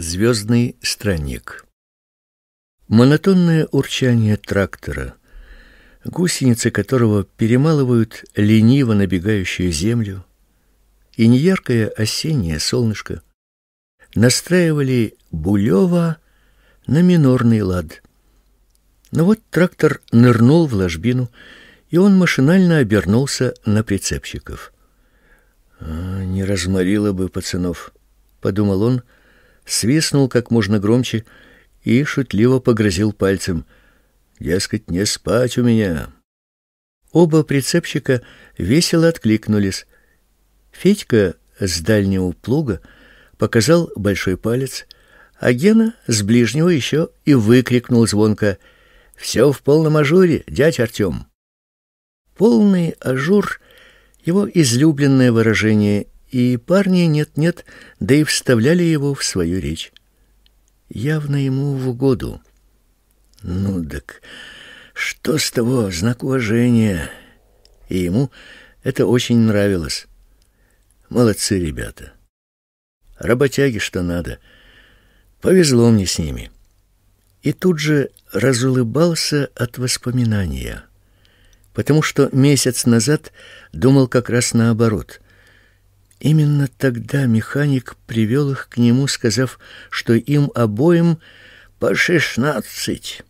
Звездный странник. Монотонное урчание трактора, гусеницы которого перемалывают лениво набегающую землю, и неяркое осеннее солнышко настраивали Булева на минорный лад. Но вот трактор нырнул в ложбину, и он машинально обернулся на прицепщиков. «А, не разморило бы пацанов, подумал он свистнул как можно громче и шутливо погрозил пальцем. Дескать, не спать у меня. Оба прицепщика весело откликнулись. Федька с дальнего плуга показал большой палец, а Гена с ближнего еще и выкрикнул звонко: «Все в полном ажуре, дядь Артем!» Полный ажур его излюбленное выражение и парни нет-нет, да и вставляли его в свою речь. Явно ему в угоду. Ну так что с того, знак уважения. И ему это очень нравилось. Молодцы ребята. Работяги что надо. Повезло мне с ними. И тут же разулыбался от воспоминания, потому что месяц назад думал как раз наоборот — Именно тогда механик привел их к нему, сказав, что им обоим по шестнадцать.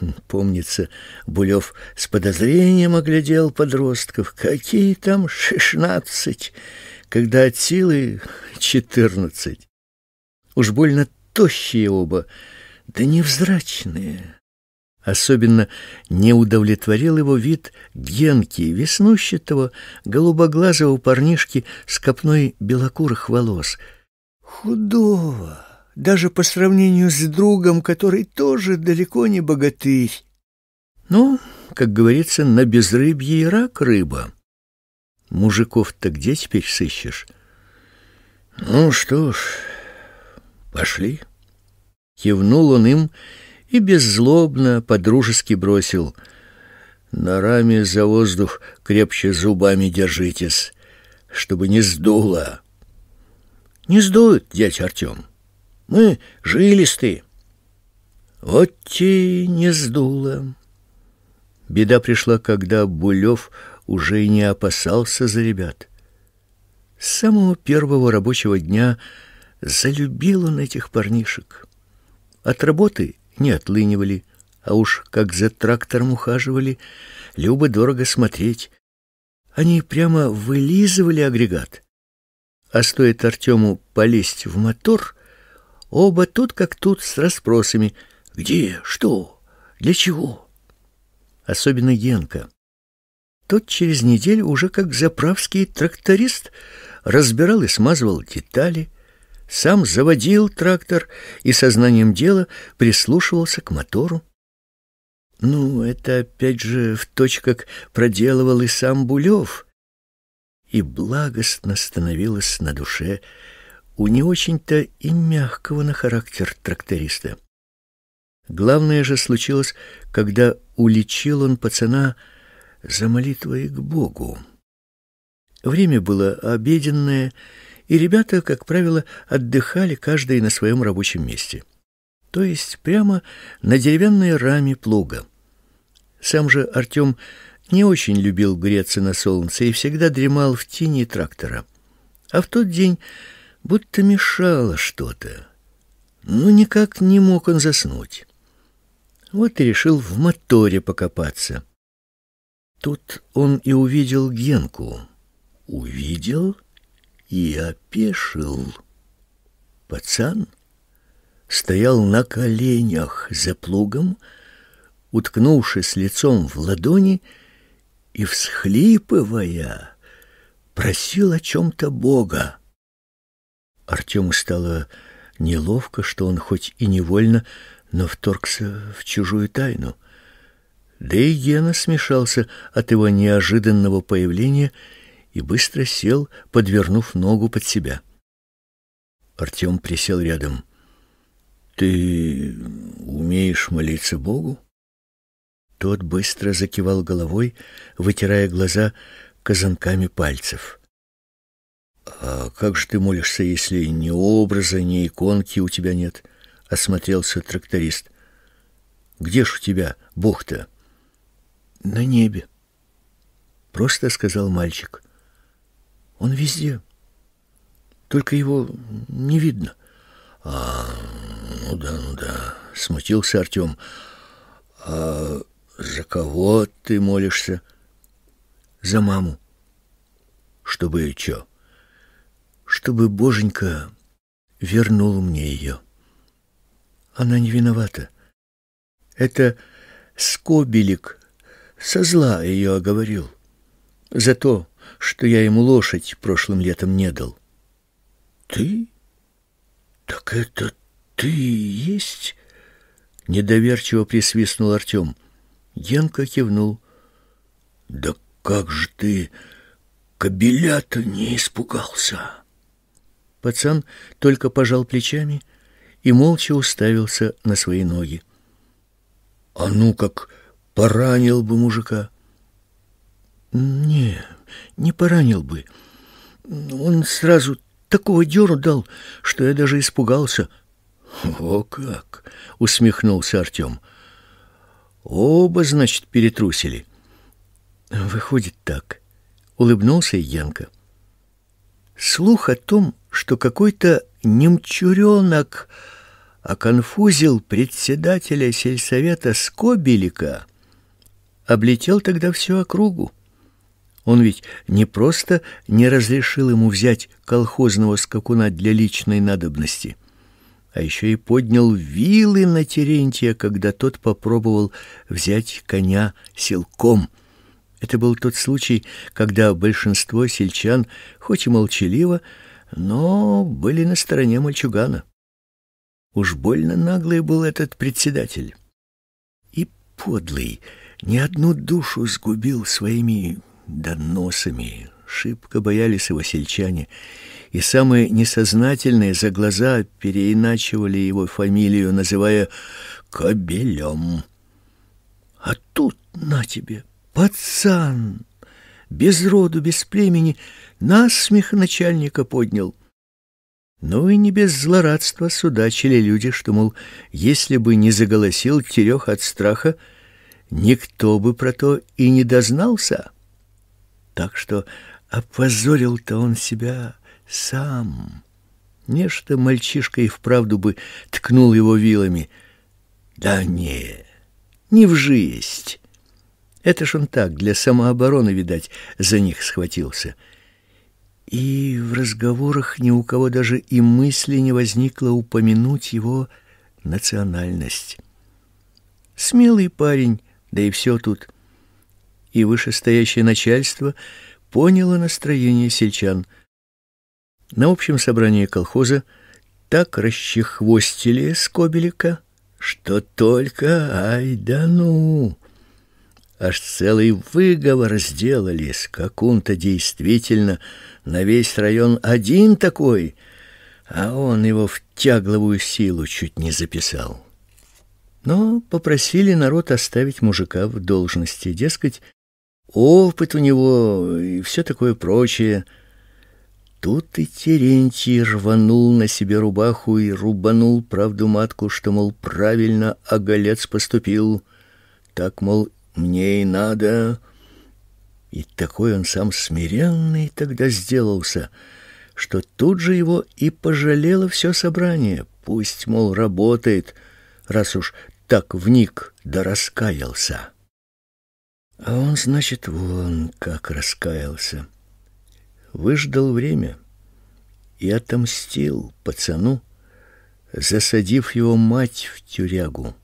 Хм, помнится, Булев с подозрением оглядел подростков. Какие там шестнадцать, когда от силы четырнадцать. Уж больно тощие оба, да невзрачные. Особенно не удовлетворил его вид генки, веснущатого, голубоглазого парнишки с копной белокурых волос. Худого, даже по сравнению с другом, который тоже далеко не богатырь. Ну, как говорится, на безрыбье и рак рыба. Мужиков-то где теперь сыщешь? Ну что ж, пошли. Кивнул он им и беззлобно, подружески бросил: "На раме за воздух крепче зубами держитесь, чтобы не сдуло". "Не сдует, дядь Артем. Мы жилисты. Вот те не сдуло. Беда пришла, когда Булев уже и не опасался за ребят. С самого первого рабочего дня залюбил он этих парнишек. От работы не отлынивали, а уж как за трактором ухаживали, любо дорого смотреть. Они прямо вылизывали агрегат. А стоит Артему полезть в мотор, оба тут как тут с расспросами: где, что, для чего. Особенно Генка. Тот через неделю уже как заправский тракторист разбирал и смазывал детали сам заводил трактор и сознанием дела прислушивался к мотору. Ну, это опять же в точках проделывал и сам Булев. И благостно становилось на душе у не очень-то и мягкого на характер тракториста. Главное же случилось, когда уличил он пацана за молитвой к Богу. Время было обеденное, и ребята, как правило, отдыхали каждый на своем рабочем месте, то есть прямо на деревянной раме плуга. Сам же Артем не очень любил греться на солнце и всегда дремал в тени трактора. А в тот день будто мешало что-то. Ну никак не мог он заснуть. Вот и решил в моторе покопаться. Тут он и увидел Генку. Увидел? и опешил. Пацан стоял на коленях за плугом, уткнувшись лицом в ладони и, всхлипывая, просил о чем-то Бога. Артему стало неловко, что он хоть и невольно, но вторгся в чужую тайну. Да и Гена смешался от его неожиданного появления и, и быстро сел, подвернув ногу под себя. Артем присел рядом. «Ты умеешь молиться Богу?» Тот быстро закивал головой, вытирая глаза казанками пальцев. «А как же ты молишься, если ни образа, ни иконки у тебя нет?» — осмотрелся тракторист. «Где ж у тебя Бог-то?» «На небе», — просто сказал мальчик. — он везде. Только его не видно. А, ну да, ну да, смутился Артем. А за кого ты молишься? За маму. Чтобы что? Чтобы Боженька вернул мне ее. Она не виновата. Это Скобелик со зла ее оговорил. Зато что я ему лошадь прошлым летом не дал. Ты? Так это ты и есть? Недоверчиво присвистнул Артем. Генка кивнул. Да как же ты кобеля-то не испугался? Пацан только пожал плечами и молча уставился на свои ноги. А ну как поранил бы мужика! Не, не поранил бы. Он сразу такого дёру дал, что я даже испугался. О как, усмехнулся Артём. Оба, значит, перетрусили. Выходит так, улыбнулся Янка. Слух о том, что какой-то немчуренок оконфузил председателя сельсовета Скобелика, облетел тогда всю округу. Он ведь не просто не разрешил ему взять колхозного скакуна для личной надобности, а еще и поднял вилы на Терентия, когда тот попробовал взять коня силком. Это был тот случай, когда большинство сельчан, хоть и молчаливо, но были на стороне мальчугана. Уж больно наглый был этот председатель. И подлый, ни одну душу сгубил своими доносами. Шибко боялись его сельчане, и самые несознательные за глаза переиначивали его фамилию, называя кобелем. А тут на тебе, пацан, без роду, без племени, насмех начальника поднял. Ну и не без злорадства судачили люди, что, мол, если бы не заголосил Терех от страха, никто бы про то и не дознался так что опозорил-то он себя сам. Нечто мальчишка и вправду бы ткнул его вилами. Да не, не в жизнь. Это ж он так, для самообороны, видать, за них схватился. И в разговорах ни у кого даже и мысли не возникло упомянуть его национальность. Смелый парень, да и все тут — и вышестоящее начальство поняло настроение сельчан. На общем собрании колхоза так расчехвостили Скобелика, что только ай да ну. Аж целый выговор сделали с то действительно на весь район один такой, а он его в тягловую силу чуть не записал. Но попросили народ оставить мужика в должности, дескать, опыт у него и все такое прочее. Тут и Терентий рванул на себе рубаху и рубанул правду матку, что, мол, правильно оголец поступил. Так, мол, мне и надо. И такой он сам смиренный тогда сделался, что тут же его и пожалело все собрание. Пусть, мол, работает, раз уж так вник да раскаялся. А он, значит, вон как раскаялся. Выждал время и отомстил пацану, засадив его мать в тюрягу.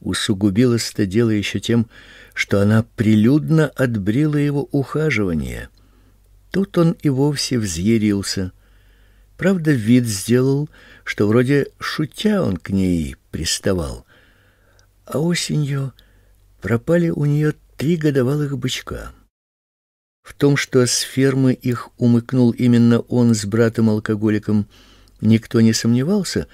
Усугубилось это дело еще тем, что она прилюдно отбрила его ухаживание. Тут он и вовсе взъярился. Правда, вид сделал, что вроде шутя он к ней приставал. А осенью пропали у нее три годовалых бычка. В том, что с фермы их умыкнул именно он с братом-алкоголиком, никто не сомневался,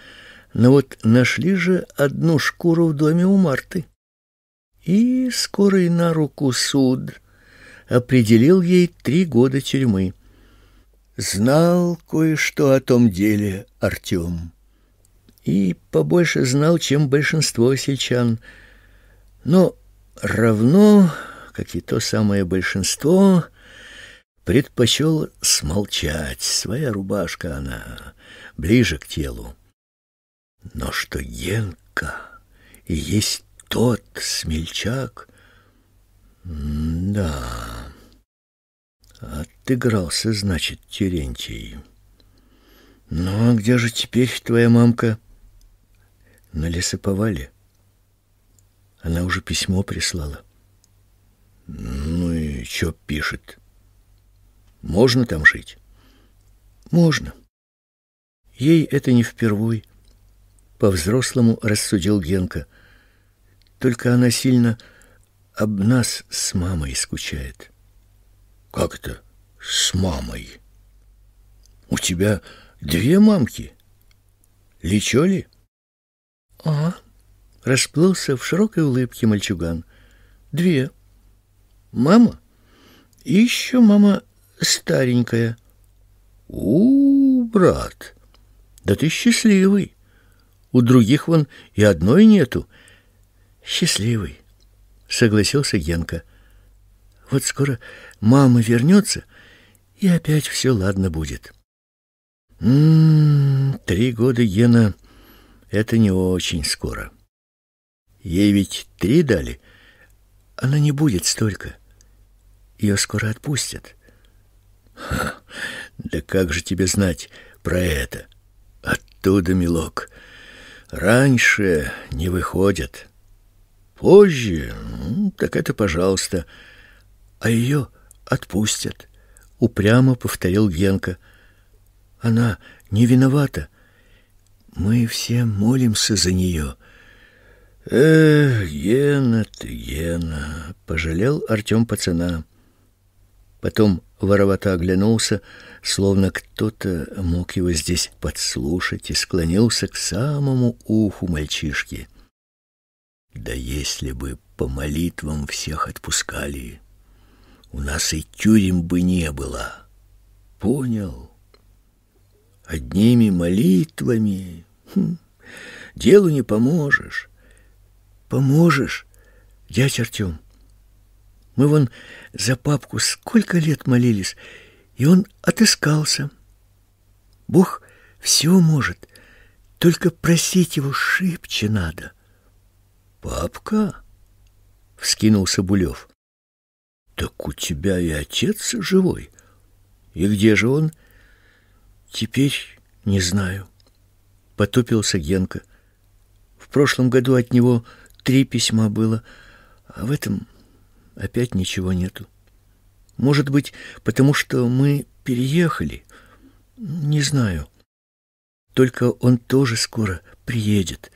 но вот нашли же одну шкуру в доме у Марты. И скорый на руку суд определил ей три года тюрьмы. Знал кое-что о том деле Артем. И побольше знал, чем большинство сельчан. Но равно, как и то самое большинство, предпочел смолчать. Своя рубашка она, ближе к телу. Но что Генка и есть тот смельчак, да, отыгрался, значит, Терентий. Ну, а где же теперь твоя мамка? На лесоповале? — она уже письмо прислала. Ну и что пишет? Можно там жить? Можно. Ей это не впервой. По-взрослому рассудил Генка. Только она сильно об нас с мамой скучает. Как это с мамой? У тебя две мамки? Лечо ли? А, -а расплылся в широкой улыбке мальчуган. Две. Мама и еще мама старенькая. У, -у, у, брат. Да ты счастливый. У других вон и одной нету. Счастливый, согласился Генка. Вот скоро мама вернется, и опять все ладно будет. М «М-м, -м, три года Гена это не очень скоро. Ей ведь три дали. Она не будет столько. Ее скоро отпустят. Ха, да как же тебе знать про это? Оттуда, милок. Раньше не выходят. Позже, ну, так это пожалуйста. А ее отпустят. Упрямо повторил Генка. Она не виновата. Мы все молимся за нее — Эх, Гена ты, Гена, пожалел Артем пацана. Потом воровато оглянулся, словно кто-то мог его здесь подслушать и склонился к самому уху мальчишки. Да если бы по молитвам всех отпускали, у нас и тюрем бы не было. Понял? Одними молитвами хм, делу не поможешь. Поможешь, дядь Артем? Мы вон за папку сколько лет молились, и он отыскался. Бог все может, только просить его шибче надо. Папка? Вскинулся Булев. Так у тебя и отец живой. И где же он? Теперь не знаю. Потупился Генка. В прошлом году от него три письма было, а в этом опять ничего нету. Может быть, потому что мы переехали? Не знаю. Только он тоже скоро приедет.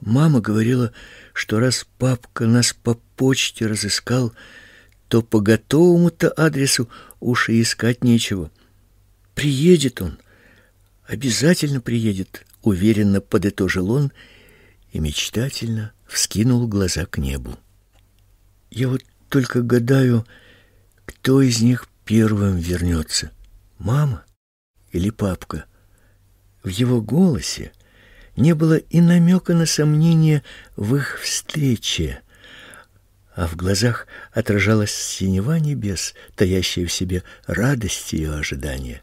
Мама говорила, что раз папка нас по почте разыскал, то по готовому-то адресу уж и искать нечего. Приедет он. Обязательно приедет, уверенно подытожил он и мечтательно вскинул глаза к небу. Я вот только гадаю, кто из них первым вернется, мама или папка. В его голосе не было и намека на сомнение в их встрече, а в глазах отражалась синева небес, таящая в себе радость и ожидания.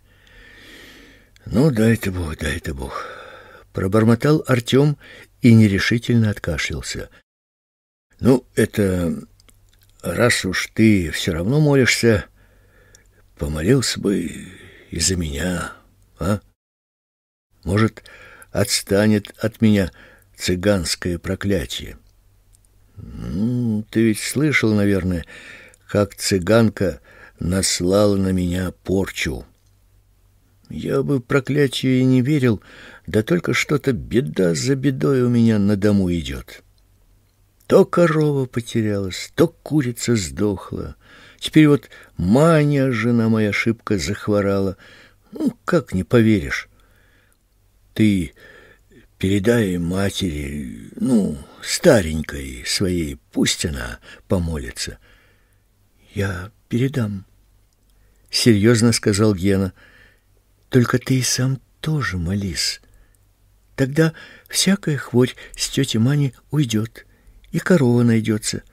«Ну, дай-то Бог, дай-то Бог!» — пробормотал Артем и нерешительно откашлялся. «Ну, это... раз уж ты все равно молишься, помолился бы и за меня, а? Может, отстанет от меня цыганское проклятие?» «Ну, ты ведь слышал, наверное, как цыганка наслала на меня порчу». Я бы проклятию и не верил, да только что-то беда за бедой у меня на дому идет. То корова потерялась, то курица сдохла. Теперь вот Маня, жена моя, шибко захворала. Ну, как не поверишь. Ты передай матери, ну, старенькой своей, пусть она помолится. Я передам, — серьезно сказал Гена, — только ты и сам тоже молись. Тогда всякая хворь с тети Мани уйдет, и корова найдется.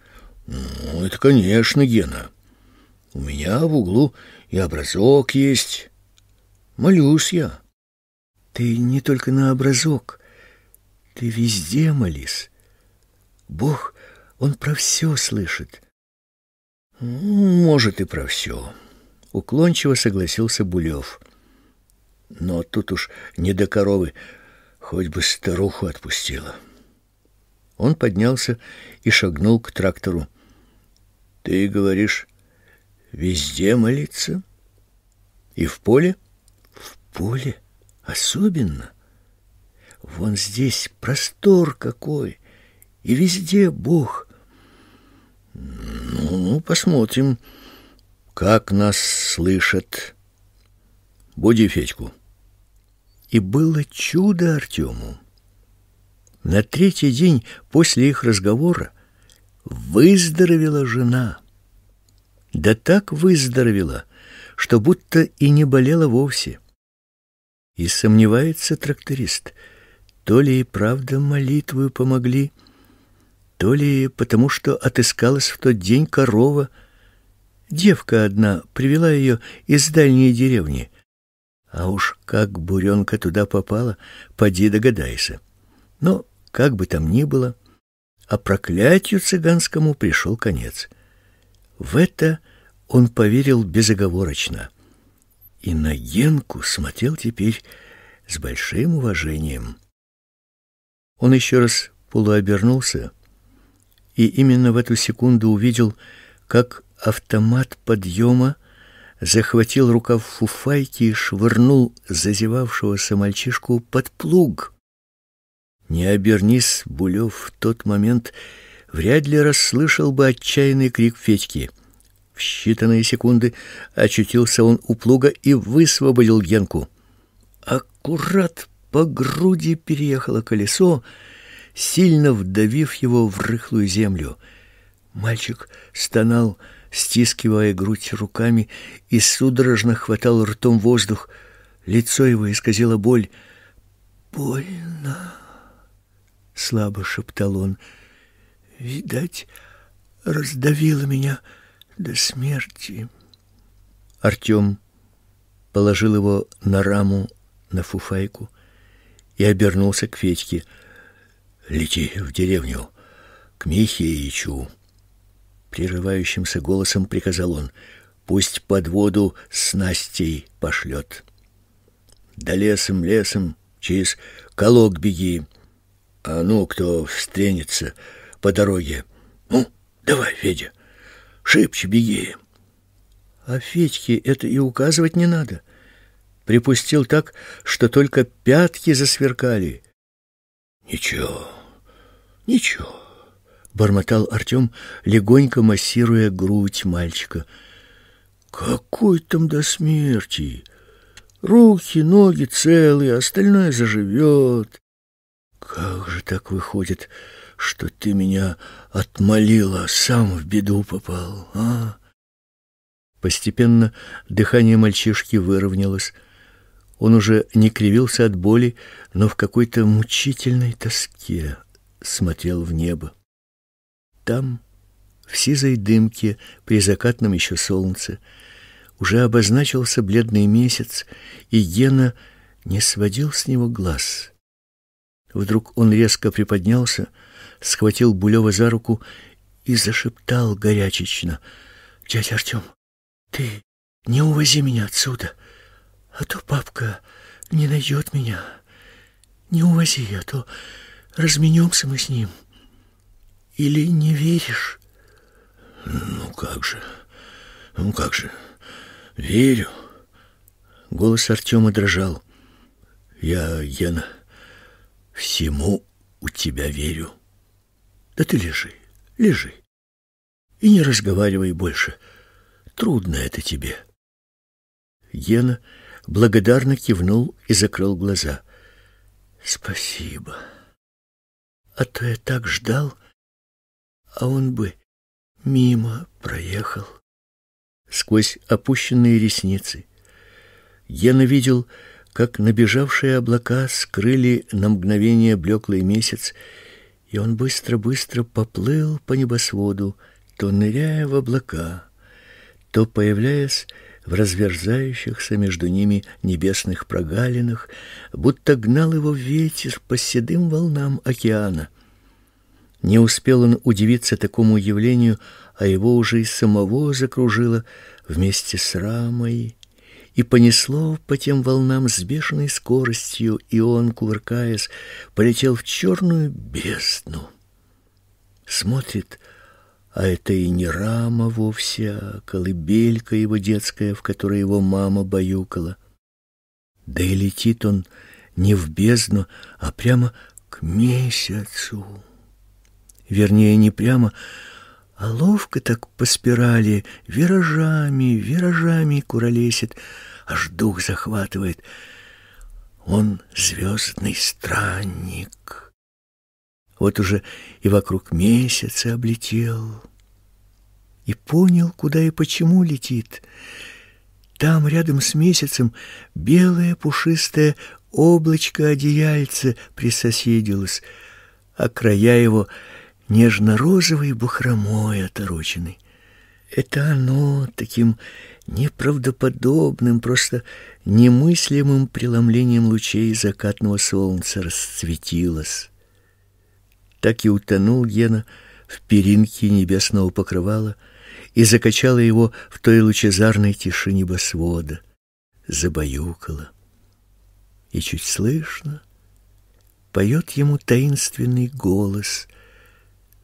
Ну, это, конечно, Гена. У меня в углу и образок есть. Молюсь я. Ты не только на образок, ты везде молись. Бог, он про все слышит. Может, и про все. Уклончиво согласился Булев. Но тут уж не до коровы, хоть бы старуху отпустила. Он поднялся и шагнул к трактору. Ты говоришь, везде молиться? И в поле? В поле особенно. Вон здесь простор какой, и везде Бог. Ну, посмотрим, как нас слышат. Буди Федьку. И было чудо Артему. На третий день после их разговора выздоровела жена. Да так выздоровела, что будто и не болела вовсе. И сомневается тракторист, то ли и правда молитвы помогли, то ли потому, что отыскалась в тот день корова. Девка одна привела ее из дальней деревни — а уж как буренка туда попала, поди догадайся. Но ну, как бы там ни было, а проклятию цыганскому пришел конец. В это он поверил безоговорочно. И на Генку смотрел теперь с большим уважением. Он еще раз полуобернулся и именно в эту секунду увидел, как автомат подъема захватил рукав фуфайки и швырнул зазевавшегося мальчишку под плуг. Не обернись, Булев в тот момент вряд ли расслышал бы отчаянный крик Федьки. В считанные секунды очутился он у плуга и высвободил Генку. Аккурат по груди переехало колесо, сильно вдавив его в рыхлую землю. Мальчик стонал, стискивая грудь руками и судорожно хватал ртом воздух. Лицо его исказило боль. «Больно!» — слабо шептал он. «Видать, раздавило меня до смерти». Артем положил его на раму, на фуфайку и обернулся к Федьке. «Лети в деревню, к Михеичу» прерывающимся голосом приказал он. Пусть под воду снастей пошлет. Да лесом, лесом, через колок беги. А ну, кто встретится по дороге. Ну, давай, Федя, шибче беги. А Федьке это и указывать не надо. Припустил так, что только пятки засверкали. Ничего, ничего бормотал Артём, легонько массируя грудь мальчика. Какой там до смерти? Руки, ноги целые, остальное заживет. Как же так выходит, что ты меня отмолила, сам в беду попал, а? Постепенно дыхание мальчишки выровнялось. Он уже не кривился от боли, но в какой-то мучительной тоске смотрел в небо там, в сизой дымке при закатном еще солнце, уже обозначился бледный месяц, и Гена не сводил с него глаз. Вдруг он резко приподнялся, схватил Булева за руку и зашептал горячечно: "Дядя Артем, ты не увози меня отсюда, а то папка не найдет меня. Не увози, а то разменемся мы с ним". Или не веришь? Ну как же, ну как же, верю. Голос Артема дрожал. Я, Гена, всему у тебя верю. Да ты лежи, лежи. И не разговаривай больше. Трудно это тебе. Гена благодарно кивнул и закрыл глаза. Спасибо. А то я так ждал, а он бы мимо проехал. Сквозь опущенные ресницы Гена видел, как набежавшие облака скрыли на мгновение блеклый месяц, и он быстро-быстро поплыл по небосводу, то ныряя в облака, то появляясь в разверзающихся между ними небесных прогалинах, будто гнал его ветер по седым волнам океана — не успел он удивиться такому явлению, а его уже и самого закружило вместе с рамой и понесло по тем волнам с бешеной скоростью, и он, кувыркаясь, полетел в черную бездну. Смотрит, а это и не рама вовсе, а колыбелька его детская, в которой его мама баюкала. Да и летит он не в бездну, а прямо к месяцу вернее, не прямо, а ловко так по спирали, виражами, виражами куролесит, аж дух захватывает. Он звездный странник. Вот уже и вокруг месяца облетел, и понял, куда и почему летит. Там, рядом с месяцем, белое пушистое облачко-одеяльце присоседилось, а края его — нежно-розовой бухромой отороченный. Это оно таким неправдоподобным, просто немыслимым преломлением лучей закатного солнца расцветилось. Так и утонул Гена в перинке небесного покрывала и закачала его в той лучезарной тиши небосвода, забаюкала. И чуть слышно поет ему таинственный голос —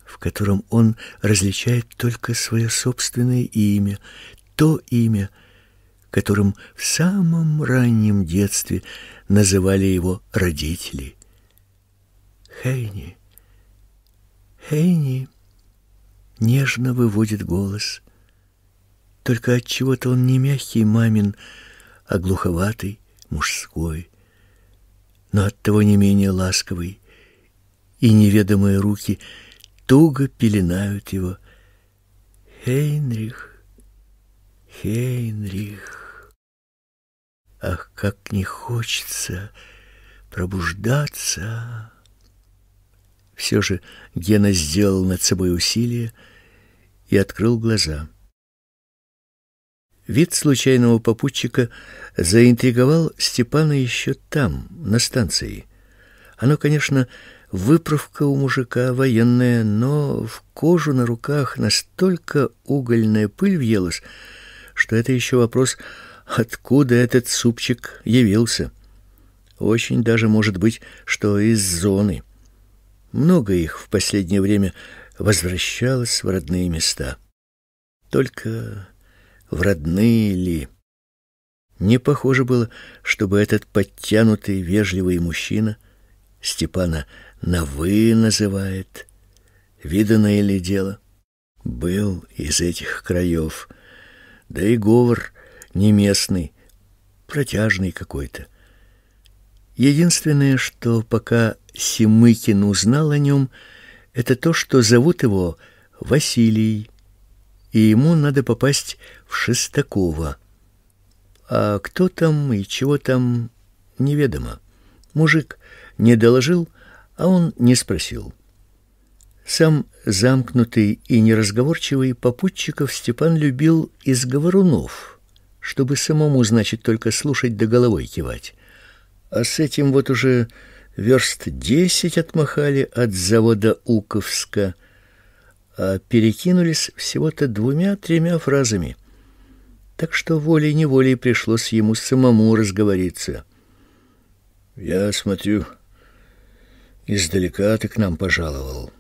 в котором он различает только свое собственное имя, то имя, которым в самом раннем детстве называли его родители. Хейни, Хейни, нежно выводит голос. Только от чего-то он не мягкий мамин, а глуховатый, мужской, но от того не менее ласковый. И неведомые руки — туго пеленают его. Хейнрих, Хейнрих. Ах, как не хочется пробуждаться. Все же Гена сделал над собой усилие и открыл глаза. Вид случайного попутчика заинтриговал Степана еще там, на станции. Оно, конечно, Выправка у мужика военная, но в кожу на руках настолько угольная пыль въелась, что это еще вопрос, откуда этот супчик явился. Очень даже может быть, что из зоны. Много их в последнее время возвращалось в родные места. Только в родные ли? Не похоже было, чтобы этот подтянутый, вежливый мужчина Степана на «вы» называет. Виданное ли дело? Был из этих краев. Да и говор не местный, протяжный какой-то. Единственное, что пока Семыкин узнал о нем, это то, что зовут его Василий, и ему надо попасть в Шестакова. А кто там и чего там, неведомо. Мужик не доложил, а он не спросил. Сам замкнутый и неразговорчивый попутчиков Степан любил из говорунов, чтобы самому, значит, только слушать да головой кивать. А с этим вот уже верст десять отмахали от завода Уковска, а перекинулись всего-то двумя-тремя фразами. Так что волей-неволей пришлось ему самому разговориться. «Я смотрю», Издалека ты к нам пожаловал.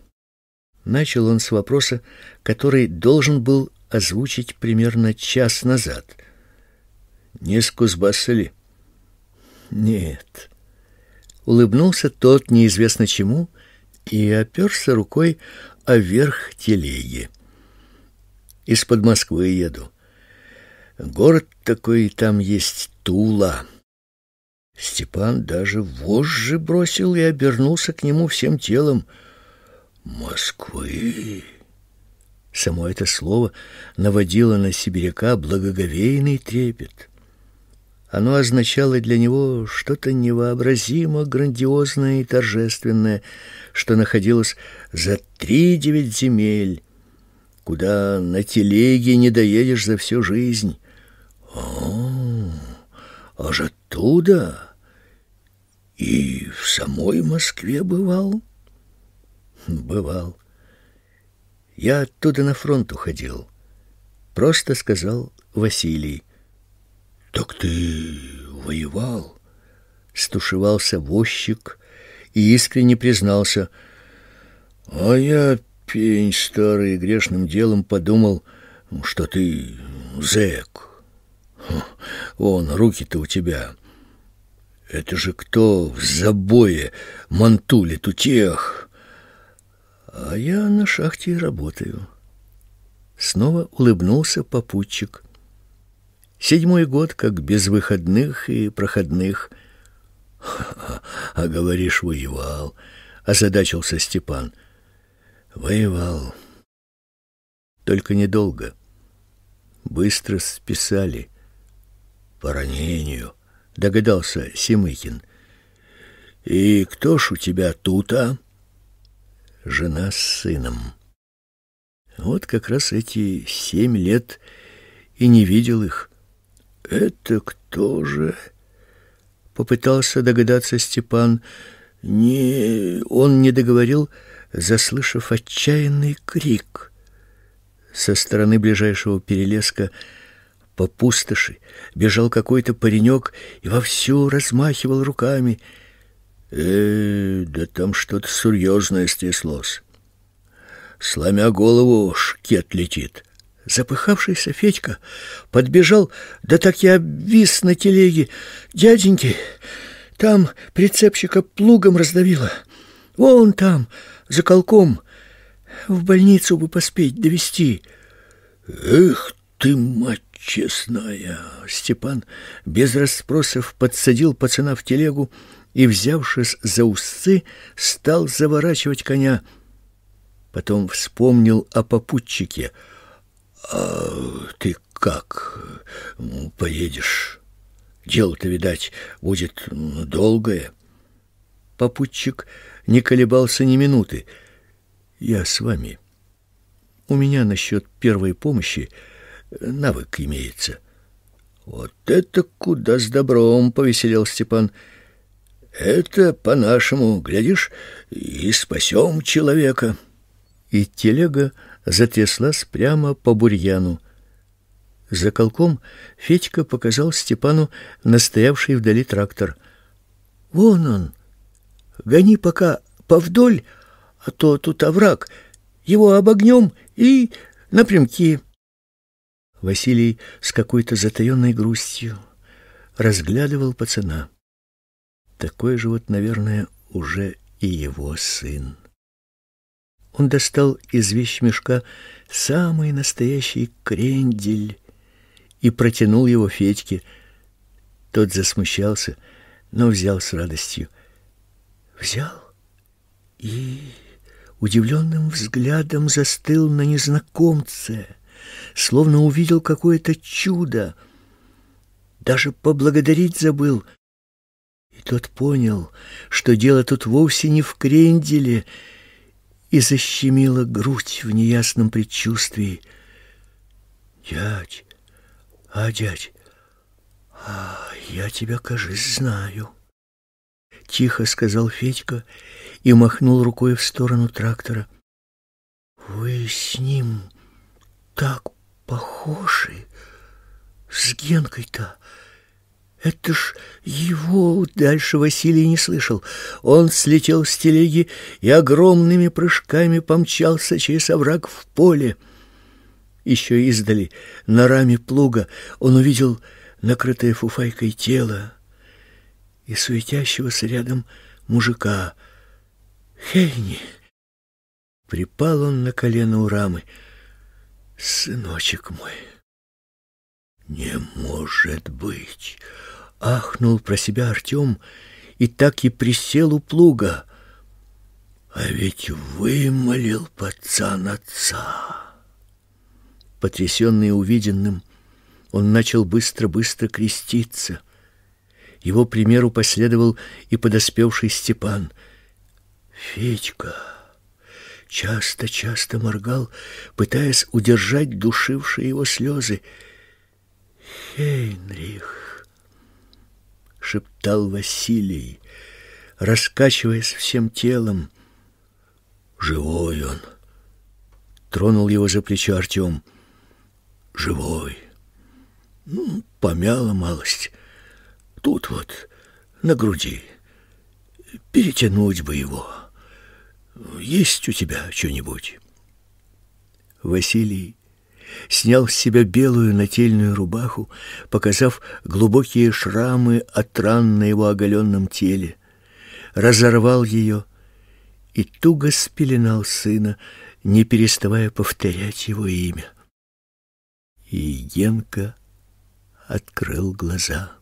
Начал он с вопроса, который должен был озвучить примерно час назад. Не с Кузбасса ли? Нет. Улыбнулся тот неизвестно чему и оперся рукой о верх телеги. Из-под Москвы еду. Город такой там есть Тула. Степан даже вожжи бросил и обернулся к нему всем телом. «Москвы!» Само это слово наводило на сибиряка благоговейный трепет. Оно означало для него что-то невообразимо грандиозное и торжественное, что находилось за три девять земель, куда на телеге не доедешь за всю жизнь. О, а же оттуда и в самой Москве бывал? Бывал. Я оттуда на фронт уходил. Просто сказал Василий. Так ты воевал? Стушевался возчик и искренне признался. А я, пень старый, грешным делом подумал, что ты зэк. Вон, руки-то у тебя это же кто в забое мантулит у тех? А я на шахте и работаю. Снова улыбнулся попутчик. Седьмой год, как без выходных и проходных. А, а говоришь, воевал, озадачился Степан. Воевал. Только недолго. Быстро списали по ранению догадался Семыкин. И кто ж у тебя тут, а? Жена с сыном. Вот как раз эти семь лет и не видел их. Это кто же? Попытался догадаться Степан. Не, он не договорил, заслышав отчаянный крик со стороны ближайшего перелеска. По пустоши бежал какой-то паренек и вовсю размахивал руками. Э, да там что-то серьезное стряслось. Сломя голову, шкет летит. Запыхавшийся Федька подбежал, да так и обвис на телеге. «Дяденьки, там прицепщика плугом раздавило. Вон там, за колком. В больницу бы поспеть довести. «Эх ты, мать честная. Степан без расспросов подсадил пацана в телегу и, взявшись за усы, стал заворачивать коня. Потом вспомнил о попутчике. «А ты как ну, поедешь? Дело-то, видать, будет ну, долгое». Попутчик не колебался ни минуты. «Я с вами. У меня насчет первой помощи...» навык имеется. Вот это куда с добром, повеселел Степан. Это по-нашему, глядишь, и спасем человека. И телега затряслась прямо по бурьяну. За колком Федька показал Степану настоявший вдали трактор. Вон он. Гони пока по вдоль, а то тут овраг. Его обогнем и напрямки. Василий с какой-то затаенной грустью разглядывал пацана. Такой же вот, наверное, уже и его сын. Он достал из вещмешка самый настоящий крендель и протянул его Федьке. Тот засмущался, но взял с радостью. Взял и удивленным взглядом застыл на незнакомце — словно увидел какое-то чудо. Даже поблагодарить забыл. И тот понял, что дело тут вовсе не в кренделе, и защемило грудь в неясном предчувствии. «Дядь, а, дядь, а я тебя, кажись, знаю», — тихо сказал Федька и махнул рукой в сторону трактора. «Вы с ним так похожи с Генкой-то. Это ж его дальше Василий не слышал. Он слетел с телеги и огромными прыжками помчался через овраг в поле. Еще издали на раме плуга он увидел накрытое фуфайкой тело и суетящегося рядом мужика. Хейни! Припал он на колено у рамы сыночек мой. Не может быть! Ахнул про себя Артем и так и присел у плуга. А ведь вымолил пацан отца. Потрясенный увиденным, он начал быстро-быстро креститься. Его примеру последовал и подоспевший Степан. «Федька!» часто-часто моргал, пытаясь удержать душившие его слезы. «Хейнрих!» — шептал Василий, раскачиваясь всем телом. «Живой он!» — тронул его за плечо Артем. «Живой!» «Ну, помяла малость. Тут вот, на груди. Перетянуть бы его!» Есть у тебя что-нибудь? Василий снял с себя белую нательную рубаху, показав глубокие шрамы от ран на его оголенном теле, разорвал ее и туго спеленал сына, не переставая повторять его имя. И Егенко открыл глаза.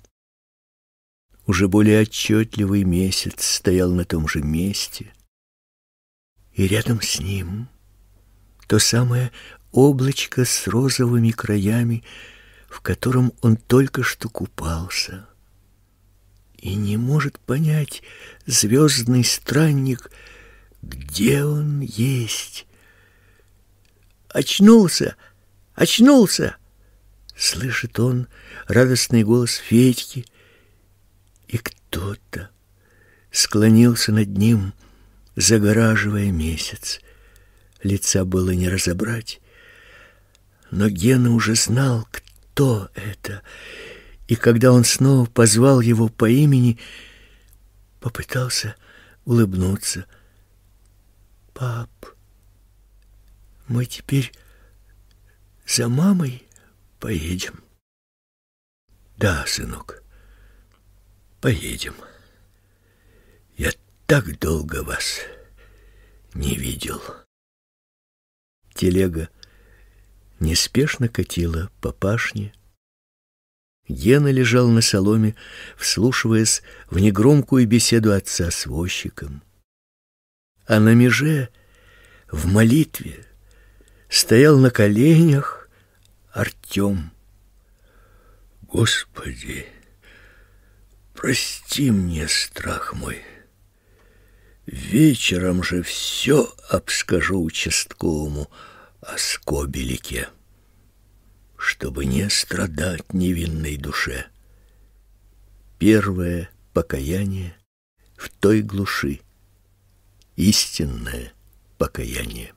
Уже более отчетливый месяц стоял на том же месте — и рядом с ним то самое облачко с розовыми краями, в котором он только что купался. И не может понять звездный странник, где он есть. «Очнулся! Очнулся!» Слышит он радостный голос Федьки, и кто-то склонился над ним, загораживая месяц. Лица было не разобрать, но Гена уже знал, кто это, и когда он снова позвал его по имени, попытался улыбнуться. «Пап, мы теперь за мамой поедем?» «Да, сынок, поедем» так долго вас не видел. Телега неспешно катила по пашне. Гена лежал на соломе, вслушиваясь в негромкую беседу отца с возчиком. А на меже, в молитве, стоял на коленях Артем. Господи, прости мне страх мой, Вечером же все обскажу участковому о скобелике, чтобы не страдать невинной душе. Первое покаяние в той глуши, истинное покаяние.